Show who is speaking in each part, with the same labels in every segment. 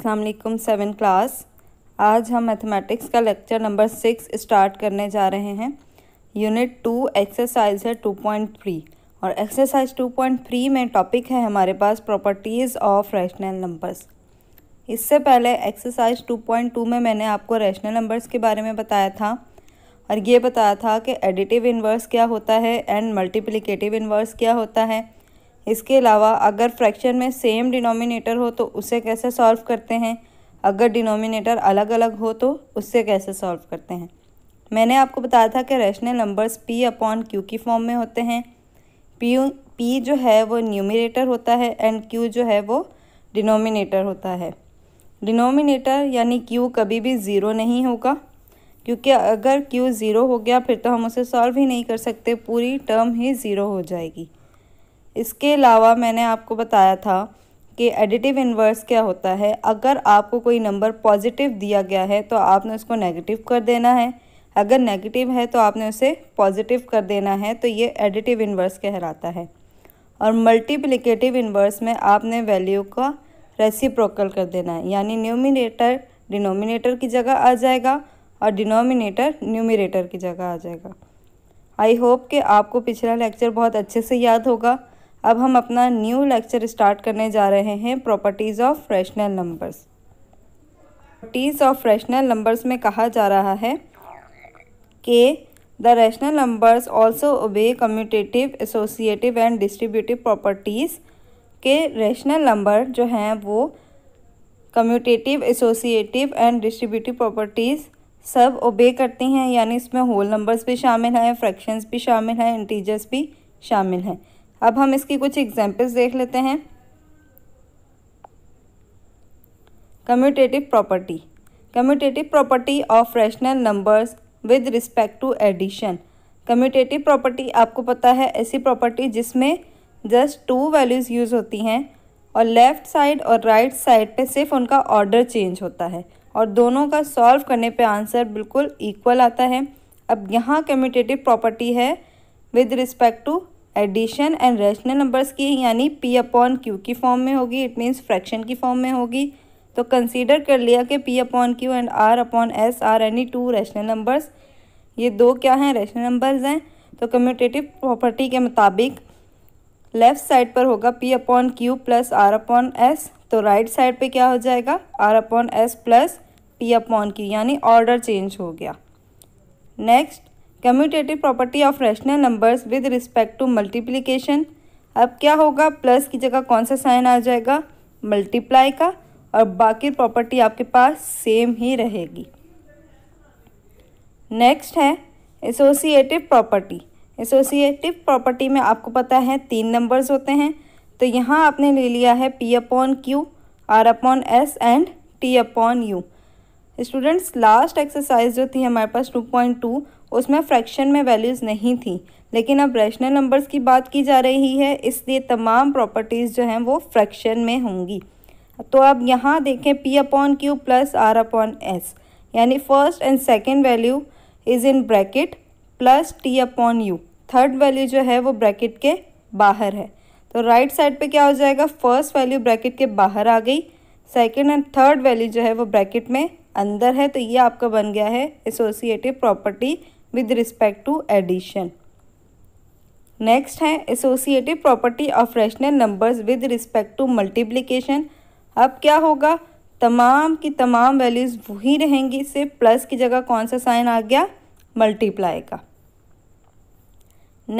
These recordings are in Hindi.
Speaker 1: असलकम सेवन क्लास आज हम मैथमेटिक्स का लेक्चर नंबर सिक्स स्टार्ट करने जा रहे हैं यूनिट टू एक्सरसाइज है टू पॉइंट थ्री और एक्सरसाइज टू पॉइंट थ्री में टॉपिक है हमारे पास प्रॉपर्टीज़ ऑफ रैशनल नंबर्स इससे पहले एक्सरसाइज टू पॉइंट टू में मैंने आपको रैशनल नंबर्स के बारे में बताया था और ये बताया था कि एडिटिव इन्वर्स क्या होता है एंड मल्टीप्लिकेटिव इन्वर्स क्या होता है इसके अलावा अगर फ्रैक्शन में सेम डिनोमिनेटर हो तो उसे कैसे सॉल्व करते हैं अगर डिनोमिनेटर अलग अलग हो तो उससे कैसे सॉल्व करते हैं मैंने आपको बताया था कि rational numbers p upon q की फॉर्म में होते हैं पी पी जो है वो न्यूमिनेटर होता है एंड क्यू जो है वो डिनोमिनेटर होता है डिनोमिनेटर यानी क्यू कभी भी ज़ीरो नहीं होगा क्योंकि अगर क्यू ज़ीरो हो गया फिर तो हम उसे सॉल्व ही नहीं कर सकते पूरी टर्म ही ज़ीरो हो जाएगी इसके अलावा मैंने आपको बताया था कि एडिटिव इन्वर्स क्या होता है अगर आपको कोई नंबर पॉजिटिव दिया गया है तो आपने उसको नेगेटिव कर देना है अगर नेगेटिव है तो आपने उसे पॉजिटिव कर देना है तो ये एडिटिव इन्वर्स कहलाता है और मल्टीप्लिकेटिव इन्वर्स में आपने वैल्यू का रेसिप्रोकल कर देना है यानी न्यूमिनेटर डिनोमिनेटर की जगह आ जाएगा और डिनोमिनेटर न्यूमिनेटर की जगह आ जाएगा आई होप कि आपको पिछला लेक्चर बहुत अच्छे से याद होगा अब हम अपना न्यू लेक्चर स्टार्ट करने जा रहे हैं properties of rational numbers properties of rational numbers में कहा जा रहा है कि the rational numbers also obey commutative associative and distributive properties के रैशनल नंबर जो हैं वो commutative associative and distributive properties सब ओबे करती हैं यानी इसमें होल नंबर्स भी शामिल हैं फ्रैक्शंस भी शामिल हैं इंटीजर्स भी शामिल हैं अब हम इसकी कुछ एग्जाम्पल्स देख लेते हैं commutative property commutative property of rational numbers with respect to addition commutative property आपको पता है ऐसी प्रॉपर्टी जिसमें जस्ट टू वैल्यूज़ यूज़ होती हैं और लेफ़्ट साइड और राइट right साइड पे सिर्फ उनका ऑर्डर चेंज होता है और दोनों का सॉल्व करने पे आंसर बिल्कुल इक्वल आता है अब यहाँ कम्यूटेटिव प्रॉपर्टी है with respect to addition and rational numbers की यानी पी अपॉन क्यू की फॉर्म में होगी इट मीन्स फ्रैक्शन की फॉर्म में होगी तो कंसीडर कर लिया कि p upon q and r upon s are any two rational numbers ये दो क्या हैं रेशनल नंबर्स हैं तो कम्यूटेटिव प्रॉपर्टी के मुताबिक लेफ़्ट साइड पर होगा p upon q plus r upon s तो राइट right साइड पे क्या हो जाएगा r upon s plus p upon q यानी ऑर्डर चेंज हो गया next commutative property of rational numbers with respect to multiplication अब क्या होगा प्लस की जगह कौन सा साइन आ जाएगा मल्टीप्लाई का और बाकी प्रॉपर्टी आपके पास सेम ही रहेगी नेक्स्ट है एसोसिएटिव प्रॉपर्टी एसोसिएटिव प्रॉपर्टी में आपको पता है तीन नंबर्स होते हैं तो यहाँ आपने ले लिया है p upon q r upon s and t upon u students last exercise जो थी हमारे पास टू पॉइंट टू उसमें फ्रैक्शन में वैल्यूज़ नहीं थी लेकिन अब रेशनल नंबर्स की बात की जा रही है इसलिए तमाम प्रॉपर्टीज़ जो हैं वो फ्रैक्शन में होंगी तो अब यहाँ देखें p upon q plus r upon s यानी first and second value is in bracket plus t upon u third value जो है वो ब्रैकेट के बाहर है तो राइट right साइड पे क्या हो जाएगा फर्स्ट वैल्यू ब्रैकेट के बाहर आ गई सेकेंड एंड थर्ड वैल्यू जो है वो ब्रैकेट में अंदर है तो ये आपका बन गया है associative property with respect to addition next है associative property of rational numbers with respect to multiplication अब क्या होगा तमाम की तमाम वैल्यूज़ वही रहेंगी सिर्फ प्लस की जगह कौन सा साइन आ गया मल्टीप्लाई का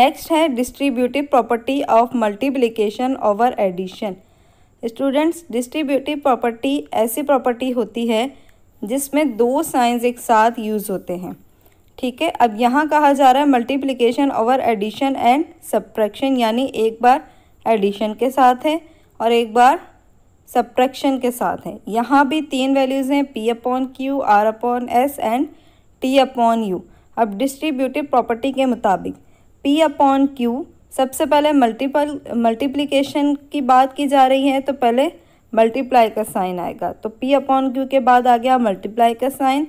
Speaker 1: नेक्स्ट है distributive property of multiplication over addition students distributive property ऐसी प्रॉपर्टी होती है जिसमें दो साइंस एक साथ यूज़ होते हैं ठीक है अब यहाँ कहा जा रहा है multiplication over addition and subtraction यानी एक बार एडिशन के साथ है और एक बार सप्रैक्शन के साथ है यहाँ भी तीन वैल्यूज़ हैं p upon q r upon s and t upon u अब डिस्ट्रीब्यूटिव प्रॉपर्टी के मुताबिक पी अपॉन क्यू सबसे पहले मल्टीपल मल्टीप्लीकेशन की बात की जा रही है तो पहले मल्टीप्लाई का साइन आएगा तो पी अपॉन क्यू के बाद आ गया मल्टीप्लाई का साइन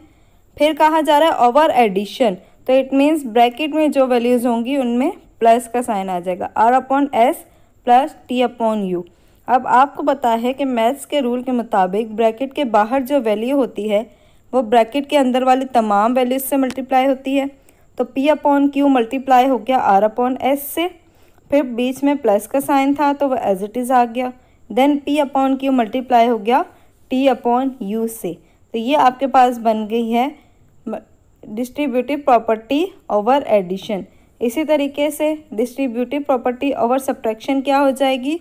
Speaker 1: फिर कहा जा रहा है ओवर एडिशन तो इट मीन्स ब्रैकेट में जो वैल्यूज़ होंगी उनमें प्लस का साइन आ जाएगा r upon s plus t upon u अब आपको पता है कि मैथ्स के रूल के मुताबिक ब्रैकेट के बाहर जो वैल्यू होती है वो ब्रैकेट के अंदर वाली तमाम वैल्यूज से मल्टीप्लाई होती है तो पी अपॉन क्यू मल्टीप्लाई हो गया आर अपॉन एस से फिर बीच में प्लस का साइन था तो वह एज इट इज़ आ गया then p upon q multiply हो गया टी अपॉन यू से तो ये आपके पास बन गई है डिस्ट्रीब्यूटिव प्रॉपर्टी ओवर एडिशन इसी तरीके से डिस्ट्रीब्यूटिव प्रॉपर्टी ओवर सब्ट्रैक्शन क्या हो जाएगी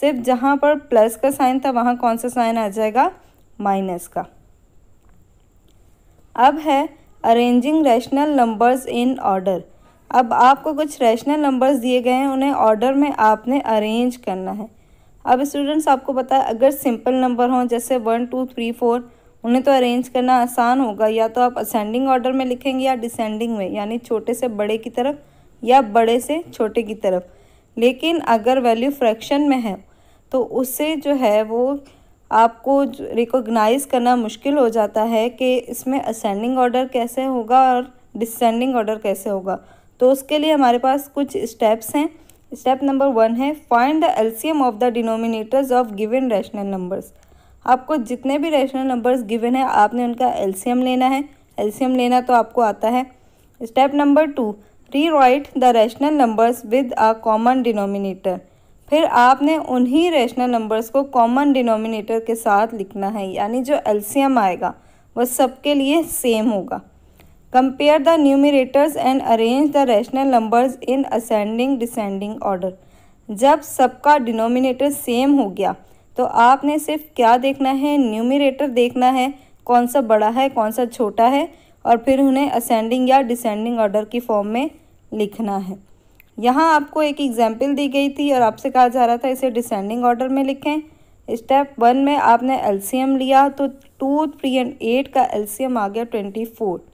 Speaker 1: सिर्फ जहाँ पर प्लस का साइन था वहाँ कौन सा साइन आ जाएगा माइनस का अब है arranging rational numbers in order अब आपको कुछ रैशनल नंबर्स दिए गए हैं उन्हें ऑर्डर में आपने अरेंज करना है अब स्टूडेंट्स आपको पता है अगर सिंपल नंबर हों जैसे वन टू थ्री फोर उन्हें तो अरेंज करना आसान होगा या तो आप असेंडिंग ऑर्डर में लिखेंगे या डिसेंडिंग में यानी छोटे से बड़े की तरफ या बड़े से छोटे की तरफ लेकिन अगर वैल्यू फ्रैक्शन में है तो उससे जो है वो आपको रिकॉग्नाइज करना मुश्किल हो जाता है कि इसमें असेंडिंग ऑर्डर कैसे होगा और डिसेंडिंग ऑर्डर कैसे होगा तो उसके लिए हमारे पास कुछ स्टेप्स हैं स्टेप नंबर वन है find the LCM of the denominators of given rational numbers आपको जितने भी रेशनल नंबर्स गिवन है आपने उनका एलसीएम लेना है एलसीएम लेना तो आपको आता है step number two rewrite the rational numbers with a common denominator फिर आपने उन्हीं रेशनल नंबर्स को कॉमन डिनोमिनेटर के साथ लिखना है यानी जो एलसीएम आएगा वह सबके लिए सेम होगा compare the numerators and arrange the rational numbers in ascending descending order जब सबका डिनोमिनेटर सेम हो गया तो आपने सिर्फ क्या देखना है न्यूमिरेटर देखना है कौन सा बड़ा है कौन सा छोटा है और फिर उन्हें असेंडिंग या डिसेंडिंग ऑर्डर की फॉर्म में लिखना है यहाँ आपको एक एग्जाम्पल दी गई थी और आपसे कहा जा रहा था इसे डिसेंडिंग ऑर्डर में लिखें स्टेप वन में आपने एलसीएम लिया तो टू थ्री एंड एट का एलसीएम आ गया twenty four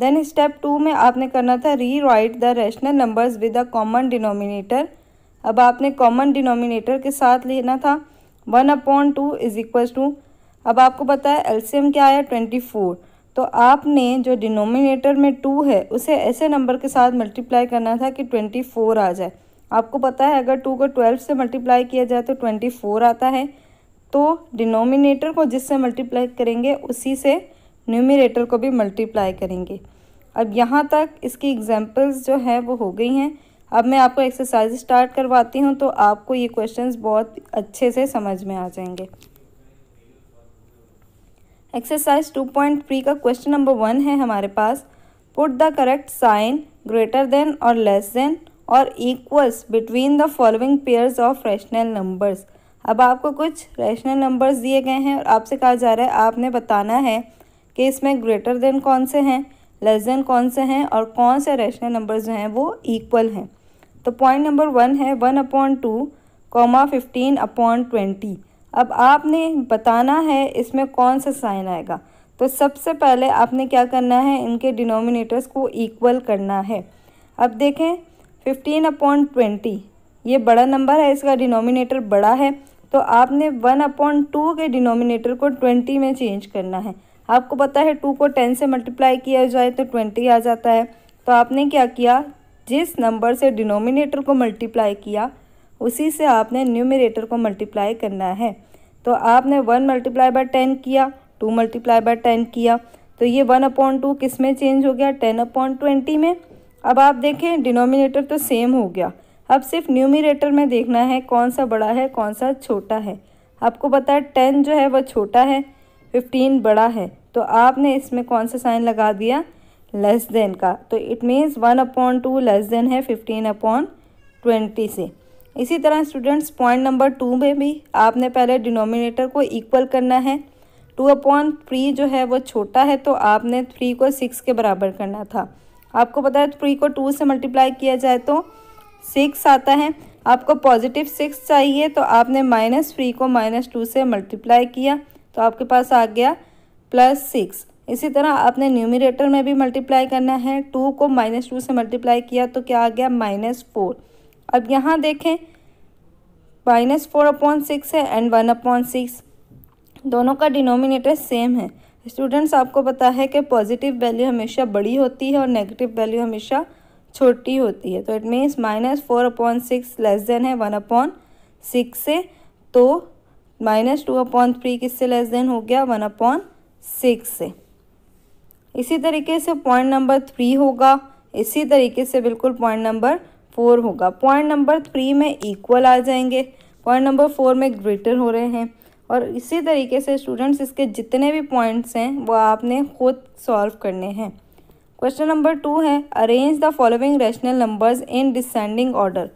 Speaker 1: then step two में आपने करना था rewrite the rational numbers with a common denominator अब आपने कॉमन डिनोमिनेटर के साथ लेना था one upon two is equal to अब आपको पता है एल्सीयम क्या आया ट्वेंटी फोर तो आपने जो डिनोमिनेटर में टू है उसे ऐसे नंबर के साथ मल्टीप्लाई करना था कि ट्वेंटी फोर आ जाए आपको पता है अगर टू को ट्वेल्व से मल्टीप्लाई किया जाए तो ट्वेंटी फोर आता है तो डिनोमिनेटर को जिससे मल्टीप्लाई करेंगे उसी से न्यूमिनेटर को भी मल्टीप्लाई करेंगे अब यहाँ तक इसकी एग्जाम्पल्स जो है वो हो गई हैं अब मैं आपको एक्सरसाइज स्टार्ट करवाती हूँ तो आपको ये क्वेश्चंस बहुत अच्छे से समझ में आ जाएंगे एक्सरसाइज टू पॉइंट थ्री का क्वेश्चन नंबर वन है हमारे पास put the correct sign greater than और लेस देन और equals between the following pairs of rational numbers अब आपको कुछ रैशनल नंबर्स दिए गए हैं और आपसे कहा जा रहा है आपने बताना है कि इसमें ग्रेटर देन कौन से हैं लेस देन कौन से हैं और कौन से रैशनल नंबर्स जो हैं वो इक्वल हैं तो पॉइंट नंबर वन है one upon two comma fifteen upon twenty अब आपने बताना है इसमें कौन सा साइन आएगा तो सबसे पहले आपने क्या करना है इनके डिनोमिनेटर्स को इक्वल करना है अब देखें फिफ्टीन अपॉइंट ट्वेंटी ये बड़ा नंबर है इसका डिनोमिनेटर बड़ा है तो आपने वन अपॉइंट टू के डिनोमिनेटर को ट्वेंटी में चेंज करना है आपको पता है टू को टेन से मल्टीप्लाई किया जाए तो ट्वेंटी आ जाता है तो आपने क्या किया जिस नंबर से डिनोमिनेटर को मल्टीप्लाई किया उसी से आपने न्यूमिनेटर को मल्टीप्लाई करना है तो आपने वन मल्टीप्लाई बाय टेन किया टू मल्टीप्लाई बाय टेन किया तो ये वन अपॉइंट टू किस में चेंज हो गया टेन अपॉइंट ट्वेंटी में अब आप देखें डिनोमिनेटर तो सेम हो गया अब सिर्फ न्यूमिनेटर में देखना है कौन सा बड़ा है कौन सा छोटा है आपको पता है टेन जो है वह छोटा है फिफ्टीन बड़ा है तो आपने इसमें कौन सा साइन लगा दिया लेस देन का तो it means one upon two less than है फिफ्टीन अपॉन ट्वेंटी से इसी तरह स्टूडेंट्स पॉइंट नंबर टू में भी आपने पहले डिनोमिनेटर को इक्वल करना है टू अपॉन थ्री जो है वो छोटा है तो आपने थ्री को सिक्स के बराबर करना था आपको पता है थ्री को टू से मल्टीप्लाई किया जाए तो सिक्स आता है आपको पॉजिटिव सिक्स चाहिए तो आपने माइनस थ्री को माइनस टू से मल्टीप्लाई किया तो आपके पास आ गया प्लस सिक्स इसी तरह आपने न्यूमिरेटर में भी मल्टीप्लाई करना है टू को माइनस टू से मल्टीप्लाई किया तो क्या आ गया माइनस फोर अब यहाँ देखें माइनस फोर अपॉन सिक्स है एंड वन अपॉइंट सिक्स दोनों का डिनोमिनेटर सेम है स्टूडेंट्स आपको पता है कि पॉजिटिव वैल्यू हमेशा बड़ी होती है और नेगेटिव वैल्यू हमेशा छोटी होती है तो it means minus four upon six less than है वन अपॉन सिक्स से तो माइनस टू अपॉन थ्री किससे लेस देन हो गया वन अपॉन सिक्स से इसी तरीके से पॉइंट नंबर थ्री होगा इसी तरीके से बिल्कुल पॉइंट नंबर फोर होगा पॉइंट नंबर थ्री में इक्वल आ जाएंगे पॉइंट नंबर फोर में ग्रेटर हो रहे हैं और इसी तरीके से स्टूडेंट्स इसके जितने भी पॉइंट्स हैं वो आपने खुद सॉल्व करने हैं क्वेश्चन नंबर टू है arrange the following rational numbers in descending order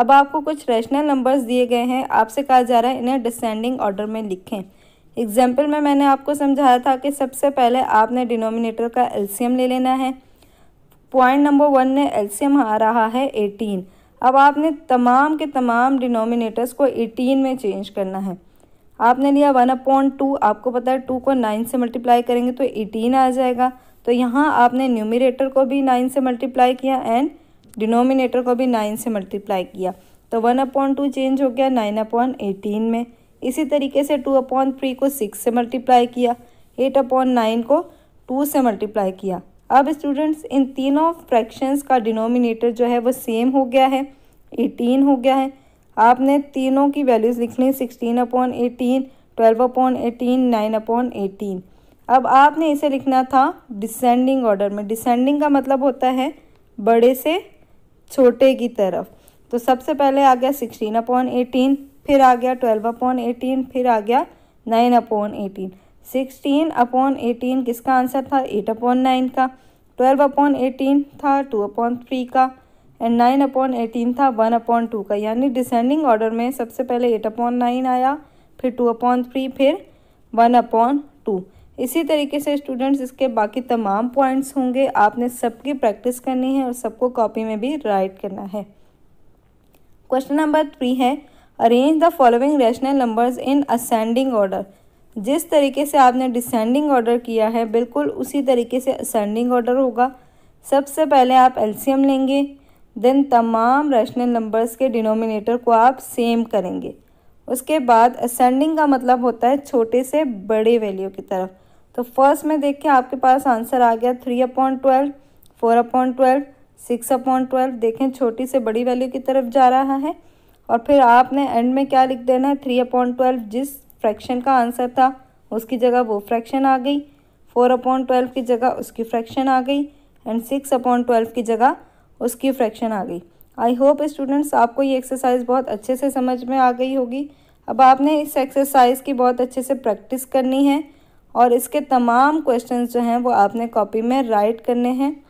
Speaker 1: अब आपको कुछ रैशनल नंबर्स दिए गए हैं आपसे कहा जा रहा है इन्हें डिसेंडिंग ऑर्डर में लिखें एग्जाम्पल में मैंने आपको समझाया था कि सबसे पहले आपने डिनोमिनेटर का एल्सीयम ले लेना है पॉइंट नंबर वन में एल्सीयम आ रहा है एटीन अब आपने तमाम के तमाम डिनोमिनेटर्स को एटीन में चेंज करना है आपने लिया वन अपॉइंट टू आपको पता है टू को नाइन से मल्टीप्लाई करेंगे तो एटीन आ जाएगा तो यहाँ आपने न्यूमिनेटर को भी नाइन से मल्टीप्लाई किया एंड डिनोमिनेटर को भी नाइन से मल्टीप्लाई किया तो वन अपॉइंट टू चेंज हो गया नाइन अपॉइंट एटीन में इसी तरीके से टू अपॉन थ्री को सिक्स से मल्टीप्लाई किया एट अपॉन नाइन को टू से मल्टीप्लाई किया अब स्टूडेंट्स इन तीनों फ्रैक्शंस का डिनोमिनेटर जो है वो सेम हो गया है एटीन हो गया है आपने तीनों की वैल्यूज़ लिख ली sixteen upon eighteen twelve upon eighteen nine upon eighteen अब आपने इसे लिखना था डिसेंडिंग ऑर्डर में डिसेंडिंग का मतलब होता है बड़े से छोटे की तरफ तो सबसे पहले आ गया सिक्सटीन अपॉन एटीन फिर आ गया ट्वेल्व अपॉन एटीन फिर आ गया nine upon eighteen sixteen upon eighteen किसका आंसर था एट अपॉन नाइन का ट्वेल्व अपॉन एटीन था टू अपॉन थ्री का एंड नाइन अपॉन एटीन था वन अपॉन टू का यानी डिसेंडिंग ऑर्डर में सबसे पहले एट अपॉन नाइन आया फिर टू अपॉन थ्री फिर वन अपॉन टू इसी तरीके से स्टूडेंट्स इसके बाकी तमाम पॉइंट्स होंगे आपने सबकी प्रैक्टिस करनी है और सबको कॉपी में भी राइट करना है क्वेश्चन नंबर थ्री है arrange the following rational numbers in ascending order जिस तरीके से आपने डिसेंडिंग ऑर्डर किया है बिल्कुल उसी तरीके से असेंडिंग ऑर्डर होगा सबसे पहले आप एल्सीयम लेंगे देन तमाम रैशनल नंबर्स के डिनोमिनेटर को आप सेम करेंगे उसके बाद असेंडिंग का मतलब होता है छोटे से बड़े वैल्यू की तरफ तो फर्स्ट में देख के आपके पास आंसर आ गया three upon twelve four upon twelve six upon twelve देखें छोटी से बड़ी वैल्यू की तरफ जा रहा है और फिर आपने एंड में क्या लिख देना है थ्री अपॉइंट ट्वेल्व जिस फ्रैक्शन का आंसर था उसकी जगह वो फ्रैक्शन आ गई फोर अपॉइंट ट्वेल्व की जगह उसकी फ्रैक्शन आ गई एंड सिक्स अपॉइंट ट्वेल्व की जगह उसकी फ्रैक्शन आ गई आई होप स्टूडेंट्स आपको ये एक्सरसाइज बहुत अच्छे से समझ में आ गई होगी अब आपने इस एक्सरसाइज की बहुत अच्छे से प्रैक्टिस करनी है और इसके तमाम क्वेश्चन जो हैं वो आपने कॉपी में राइट करने हैं